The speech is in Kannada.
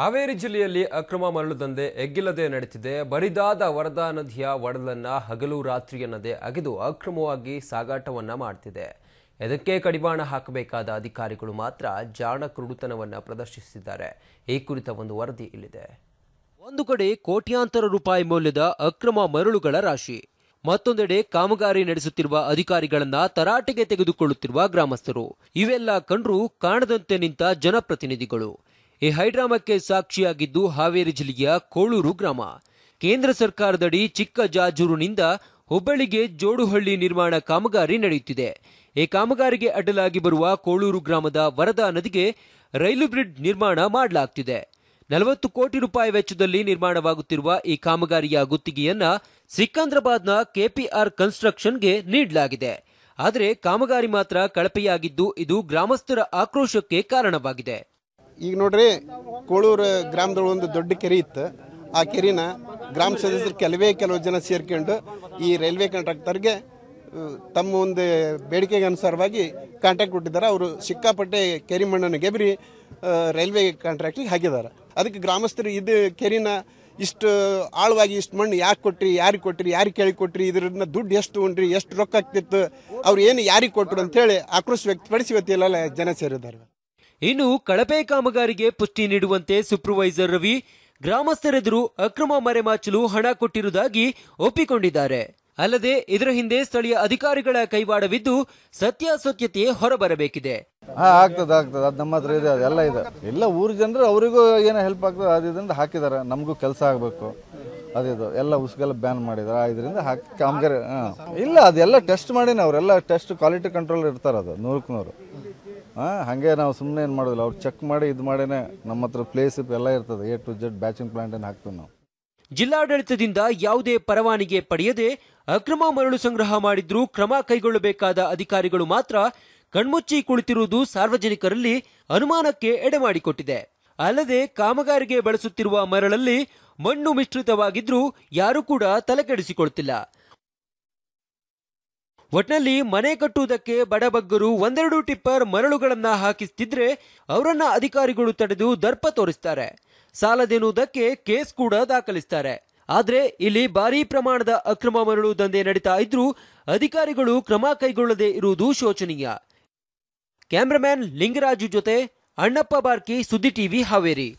ಹಾವೇರಿ ಜಿಲ್ಲೆಯಲ್ಲಿ ಅಕ್ರಮ ಮರಳು ದಂಧೆ ಎಗ್ಗಿಲ್ಲದೆ ನಡೆದಿದೆ ಬರಿದಾದ ವರದಾ ನದಿಯ ಒಡಲನ್ನ ಹಗಲು ರಾತ್ರಿ ಎನ್ನದೇ ಅಗೆದು ಅಕ್ರಮವಾಗಿ ಸಾಗಾಟವನ್ನ ಮಾಡುತ್ತಿದೆ ಇದಕ್ಕೆ ಕಡಿವಾಣ ಹಾಕಬೇಕಾದ ಅಧಿಕಾರಿಗಳು ಮಾತ್ರ ಜಾಣ ಕುರುಡುತನವನ್ನ ಪ್ರದರ್ಶಿಸಿದ್ದಾರೆ ಈ ಕುರಿತ ಒಂದು ವರದಿ ಇಲ್ಲಿದೆ ಒಂದು ಕಡೆ ಕೋಟ್ಯಾಂತರ ರೂಪಾಯಿ ಮೌಲ್ಯದ ಅಕ್ರಮ ಮರಳುಗಳ ರಾಶಿ ಮತ್ತೊಂದೆಡೆ ಕಾಮಗಾರಿ ನಡೆಸುತ್ತಿರುವ ಅಧಿಕಾರಿಗಳನ್ನ ತರಾಟೆಗೆ ತೆಗೆದುಕೊಳ್ಳುತ್ತಿರುವ ಗ್ರಾಮಸ್ಥರು ಇವೆಲ್ಲ ಕಂಡ್ರು ಕಾಣದಂತೆ ನಿಂತ ಜನಪ್ರತಿನಿಧಿಗಳು ಈ ಹೈಡ್ರಾಮಕ್ಕೆ ಸಾಕ್ಷಿಯಾಗಿದ್ದು ಹಾವೇರಿ ಜಿಲ್ಲೆಯ ಕೋಳೂರು ಗ್ರಾಮ ಕೇಂದ್ರ ಸರ್ಕಾರದಡಿ ಚಿಕ್ಕ ಜಾಜೂರಿನಿಂದ ಹುಬ್ಬಳ್ಳಿಗೆ ಜೋಡುಹಳ್ಳಿ ನಿರ್ಮಾಣ ಕಾಮಗಾರಿ ನಡೆಯುತ್ತಿದೆ ಈ ಕಾಮಗಾರಿಗೆ ಅಡ್ಡಲಾಗಿ ಬರುವ ಕೋಳೂರು ಗ್ರಾಮದ ವರದಾ ನದಿಗೆ ರೈಲು ಬ್ರಿಡ್ಜ್ ನಿರ್ಮಾಣ ಮಾಡಲಾಗುತ್ತಿದೆ ನಲವತ್ತು ಕೋಟಿ ರೂಪಾಯಿ ವೆಚ್ಚದಲ್ಲಿ ನಿರ್ಮಾಣವಾಗುತ್ತಿರುವ ಈ ಕಾಮಗಾರಿಯ ಗುತ್ತಿಗೆಯನ್ನ ಸಿಕಂದ್ರಾಬಾದ್ನ ಕೆಪಿಆರ್ ಕನ್ಸ್ಟ್ರಕ್ಷನ್ಗೆ ನೀಡಲಾಗಿದೆ ಆದರೆ ಕಾಮಗಾರಿ ಮಾತ್ರ ಕಳಪೆಯಾಗಿದ್ದು ಇದು ಗ್ರಾಮಸ್ಥರ ಆಕ್ರೋಶಕ್ಕೆ ಕಾರಣವಾಗಿದೆ ಈಗ ನೋಡ್ರಿ ಕೋಳೂರು ಗ್ರಾಮದೊಳಗೆ ಒಂದು ದೊಡ್ಡ ಕೆರೆ ಇತ್ತು ಆ ಕೆರೆನ ಗ್ರಾಮ ಸದಸ್ಯರು ಕೆಲವೇ ಕೆಲವು ಜನ ಸೇರ್ಕೊಂಡು ಈ ರೈಲ್ವೆ ಕಾಂಟ್ರಾಕ್ಟರ್ಗೆ ತಮ್ಮ ಒಂದು ಬೇಡಿಕೆಗೆ ಅನುಸಾರವಾಗಿ ಕಾಂಟ್ರಾಕ್ಟ್ ಕೊಟ್ಟಿದ್ದಾರೆ ಅವರು ಸಿಕ್ಕಾಪಟ್ಟೆ ಕೆರೆ ಮಣ್ಣನ್ನು ಗೆಬರಿ ರೈಲ್ವೆ ಕಾಂಟ್ರಾಕ್ಟಿಗೆ ಹಾಕಿದ್ದಾರೆ ಅದಕ್ಕೆ ಗ್ರಾಮಸ್ಥರು ಇದು ಕೆರಿನ ಇಷ್ಟು ಆಳವಾಗಿ ಇಷ್ಟು ಮಣ್ಣು ಯಾಕೆ ಕೊಟ್ರಿ ಯಾರಿಗೆ ಕೊಟ್ರಿ ಯಾರಿಗೆ ಕೇಳಿ ಕೊಟ್ರಿ ಇದರಿಂದ ದುಡ್ಡು ಎಷ್ಟು ಉಂಡ್ರಿ ಎಷ್ಟು ರೊಕ್ಕ ಆಗ್ತಿತ್ತು ಅವ್ರು ಏನು ಯಾರಿಗೆ ಕೊಟ್ಟರು ಅಂತೇಳಿ ಆಕ್ರೋಶ ವ್ಯಕ್ತಪಡಿಸಿ ಇವತ್ತಿಲ್ಲ ಜನ ಸೇರಿದ್ದಾರೆ ಇನ್ನು ಕಳಪೆ ಕಾಮಗಾರಿಗೆ ಪುಷ್ಟಿ ನೀಡುವಂತೆ ಸೂಪರ್ವೈಸರ್ ರವಿ ಗ್ರಾಮಸ್ಥರೆದುರು ಅಕ್ರಮ ಮರೆಮಾಚಲು ಹಣ ಕೊಟ್ಟಿರುವುದಾಗಿ ಒಪ್ಪಿಕೊಂಡಿದ್ದಾರೆ ಅಲ್ಲದೆ ಇದರ ಹಿಂದೆ ಸ್ಥಳೀಯ ಅಧಿಕಾರಿಗಳ ಕೈವಾಡವಿದ್ದು ಸತ್ಯಾಸತ್ಯತೆ ಹೊರಬರಬೇಕಿದೆ ಆಗ್ತದ ಆಗ್ತದೆ ಆಗ್ತದೆ ಅದು ನಮ್ಮ ಹತ್ರ ಇದೆ ಅದೆಲ್ಲ ಇದೆ ಎಲ್ಲ ಊರ ಜನರು ಅವರಿಗೂ ಏನೋ ಹೆಲ್ಪ್ ಆಗ್ತದೆ ಅದು ಇದರಿಂದ ಹಾಕಿದ್ದಾರೆ ನಮಗೂ ಕೆಲಸ ಆಗಬೇಕು ಅದಿದು ಎಲ್ಲ ಉಸ್ಗೆಲ್ಲ ಬ್ಯಾನ್ ಮಾಡಿದ್ದಾರೆ ಇದರಿಂದ ಹಾಕಿ ಕಾಮಗಾರಿ ಇಲ್ಲ ಅದೆಲ್ಲ ಟೆಸ್ಟ್ ಮಾಡಿನ ಅವರೆಲ್ಲ ಟೆಸ್ಟ್ ಕ್ವಾಲಿಟಿ ಕಂಟ್ರೋಲ್ ಇರ್ತಾರೆ ಅದು ನೂರಕ್ಕೆ ನೂರು ಹಾಗೆ ನಾವು ಸುಮ್ಮನೆ ಏನು ಮಾಡೋದಿಲ್ಲ ಅವ್ರು ಚೆಕ್ ಮಾಡಿ ಇದು ಮಾಡಿನೇ ನಮ್ಮ ಹತ್ರ ಪ್ಲೇಸ್ ಎಲ್ಲ ಇರ್ತದೆ A to Z batching plant ಏನು ಹಾಕ್ತೀವಿ ನಾವು ಜಿಲ್ಲಾಡಳಿತದಿಂದ ಯಾವುದೇ ಪರವಾನಿಗೆ ಪಡೆಯದೆ ಅಕ್ರಮ ಮರಳು ಸಂಗ್ರಹ ಮಾಡಿದ್ರೂ ಕ್ರಮ ಕೈಗೊಳ್ಳಬೇಕಾದ ಅಧಿಕಾರಿಗಳು ಮಾತ್ರ ಕಣ್ಮುಚ್ಚಿ ಕುಳಿತಿರುವುದು ಸಾರ್ವಜನಿಕರಲ್ಲಿ ಅನುಮಾನಕ್ಕೆ ಎಡೆಮಾಡಿಕೊಟ್ಟಿದೆ ಅಲ್ಲದೆ ಕಾಮಗಾರಿಗೆ ಬಳಸುತ್ತಿರುವ ಮರಳಲ್ಲಿ ಮಣ್ಣು ಮಿಶ್ರಿತವಾಗಿದ್ರೂ ಯಾರೂ ಕೂಡ ತಲೆಕೆಡಿಸಿಕೊಳ್ತಿಲ್ಲ ಒಟ್ನಲ್ಲಿ ಮನೆ ಕಟ್ಟುವುದಕ್ಕೆ ಬಡಬಗ್ಗರು ಒಂದೆರಡು ಟಿಪ್ಪರ್ ಮರಳುಗಳನ್ನ ಹಾಕಿಸ್ತಿದ್ರೆ ಅವರನ್ನ ಅಧಿಕಾರಿಗಳು ತಡೆದು ದರ್ಪ ತೋರಿಸ್ತಾರೆ ಸಾಲದೆನ್ನುವುದಕ್ಕೆ ಕೇಸ್ ಕೂಡ ದಾಖಲಿಸ್ತಾರೆ ಆದ್ರೆ ಇಲ್ಲಿ ಭಾರೀ ಪ್ರಮಾಣದ ಅಕ್ರಮ ಮರಳು ದಂಧೆ ನಡೀತಾ ಇದ್ರೂ ಅಧಿಕಾರಿಗಳು ಕ್ರಮ ಕೈಗೊಳ್ಳದೆ ಇರುವುದು ಶೋಚನೀಯ ಕ್ಯಾಮ್ರಾಮ್ಯಾನ್ ಲಿಂಗರಾಜು ಜೊತೆ ಅಣ್ಣಪ್ಪ ಬಾರ್ಕಿ ಸುದ್ದಿ ಟಿವಿ ಹಾವೇರಿ